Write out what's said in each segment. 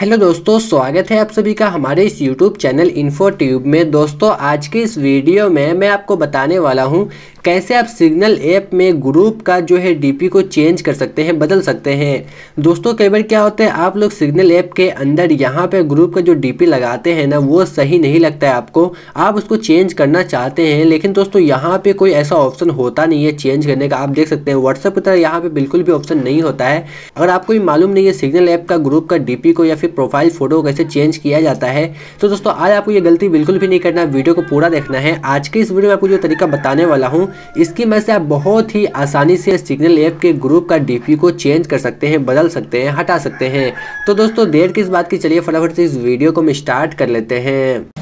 hello दोस्तों स्वागत है आप सभी का हमारे इस यूट्यूब चैनल इन्फो ट्यूब में दोस्तों आज के इस वीडियो में मैं आपको बताने वाला हूँ कैसे आप सिग्नल ऐप में ग्रुप का जो है डीपी को चेंज कर सकते हैं बदल सकते हैं दोस्तों कई बार क्या होता है आप लोग सिग्नल ऐप के अंदर यहाँ पे ग्रुप का जो डीपी लगाते हैं ना वो सही नहीं लगता है आपको आप उसको चेंज करना चाहते हैं लेकिन दोस्तों यहाँ पे कोई ऐसा ऑप्शन होता नहीं है चेंज करने का आप देख सकते हैं व्हाट्सअप की तरह यहाँ पर बिल्कुल भी ऑप्शन नहीं होता है अगर आपको ये मालूम नहीं है सिग्नल ऐप का ग्रुप का डीपी को या फिर प्रोफाइल फोटो कैसे चेंज किया जाता है तो दोस्तों आज आपको ये गलती बिल्कुल भी नहीं करना वीडियो को पूरा देखना है आज के इस वीडियो में आपको जो तरीका बताने वाला हूँ इसकी मदद से आप बहुत ही आसानी से सिग्नल ऐप के ग्रुप का डीपी को चेंज कर सकते हैं बदल सकते हैं हटा सकते हैं तो दोस्तों देर किस बात की चलिए फटाफट से इस वीडियो को हम स्टार्ट कर लेते हैं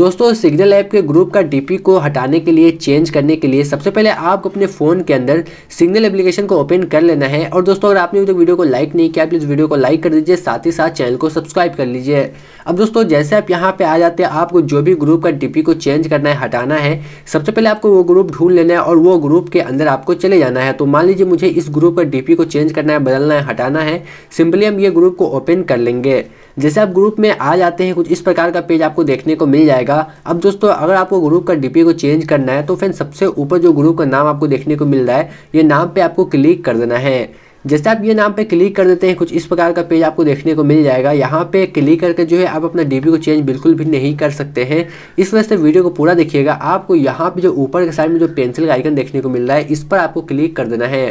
दोस्तों सिग्नल ऐप के ग्रुप का डी को हटाने के लिए चेंज करने के लिए सबसे पहले आपको अपने फ़ोन के अंदर सिग्नल एप्लीकेशन को ओपन कर लेना है और दोस्तों अगर आपने अभी तक वीडियो को लाइक नहीं किया प्लीज़ वीडियो को लाइक कर दीजिए साथ ही साथ चैनल को सब्सक्राइब कर लीजिए अब दोस्तों जैसे आप यहाँ पे आ जाते हैं आपको जो भी ग्रुप का डीपी को चेंज करना है हटाना है सबसे पहले आपको वो ग्रुप ढूंढ लेना है और वो ग्रुप के अंदर आपको चले जाना है तो मान लीजिए मुझे इस ग्रुप का डीपी को चेंज करना है बदलना है हटाना है सिंपली हम ये ग्रुप को ओपन कर लेंगे जैसे आप ग्रुप में आ जाते हैं कुछ इस प्रकार का पेज आपको देखने को मिल जाएगा अब दोस्तों अगर आपको ग्रुप का डीपी को चेंज करना है तो फिर सबसे ऊपर जो ग्रुप का नाम आपको देखने को मिल रहा है ये नाम पर आपको क्लिक कर देना है जैसे आप ये नाम पे क्लिक कर देते हैं कुछ इस प्रकार का पेज आपको देखने को मिल जाएगा यहाँ पे क्लिक करके जो है आप अपना डीपी को चेंज बिल्कुल भी नहीं कर सकते हैं इस वजह से वीडियो को पूरा देखिएगा आपको यहाँ पे जो ऊपर के साइड में जो पेंसिल का आइकन देखने को मिल रहा है इस पर आपको क्लिक कर देना है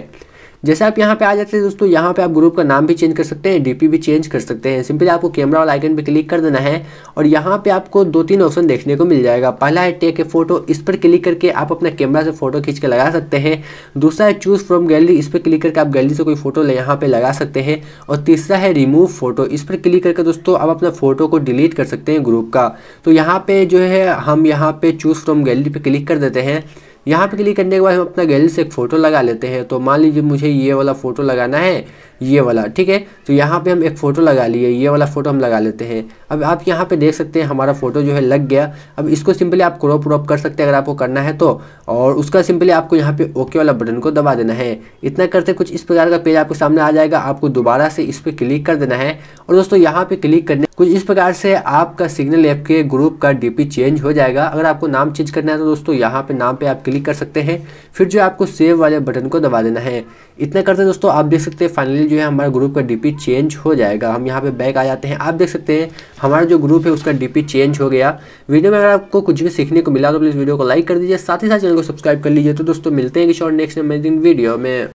जैसे आप यहाँ पे आ जाते हैं दोस्तों यहाँ पे आप ग्रुप का नाम भी चेंज कर सकते हैं डीपी भी चेंज कर सकते हैं सिंपली आपको कैमरा और आइकन पे क्लिक कर देना है और यहाँ पे आपको दो तीन ऑप्शन देखने को मिल जाएगा पहला है टेक ए फोटो इस पर क्लिक करके आप अपना कैमरा से फोटो खींच के लगा सकते हैं दूसरा है चूज फ्रॉम गैलरी इस पर क्लिक करके आप गैलरी से कोई फोटो यहाँ पे लगा सकते हैं और तीसरा है रिमूव फोटो इस पर क्लिक करके दोस्तों आप अपना फोटो को डिलीट कर सकते हैं ग्रुप का तो यहाँ पे जो है हम यहाँ पे चूज फ्रॉम गैलरी पे क्लिक कर देते हैं यहाँ पे क्लिक करने के बाद हम अपना गैलरी से एक फ़ोटो लगा लेते हैं तो मान लीजिए मुझे ये वाला फ़ोटो लगाना है ये वाला ठीक है तो यहाँ पे हम एक फ़ोटो लगा लिए ये वाला फ़ोटो हम लगा लेते हैं अब आप यहाँ पे देख सकते हैं हमारा फ़ोटो जो है लग गया अब इसको सिंपली आप क्रॉप व्रॉप कर सकते हैं अगर आपको करना है तो और उसका सिंपली आपको यहाँ पे ओके वाला बटन को दबा देना है इतना करते कुछ इस प्रकार का पेज आपके सामने आ जाएगा आपको दोबारा से इस पर क्लिक कर देना है और दोस्तों यहाँ पर क्लिक करने कुछ इस प्रकार से आपका सिग्नल ऐप के ग्रुप का डी चेंज हो जाएगा अगर आपको नाम चेंज करना है तो दोस्तों यहाँ पर नाम पर आप क्लिक कर सकते हैं फिर जो आपको सेव वाले बटन को दबा देना है इतना करते दोस्तों आप देख सकते हैं फाइनली जो है हमारा ग्रुप का डीपी चेंज हो जाएगा हम यहाँ पे बैक आ जाते हैं आप देख सकते हैं हमारा जो ग्रुप है उसका डीपी चेंज हो गया वीडियो में अगर आपको कुछ भी सीखने को मिला तो प्लीज़ वीडियो को लाइक कर दीजिए साथ ही साथ चैनल को सब्सक्राइब कर लीजिए तो दोस्तों मिलते हैं किसी और नेक्स्ट अमेजिंग वीडियो में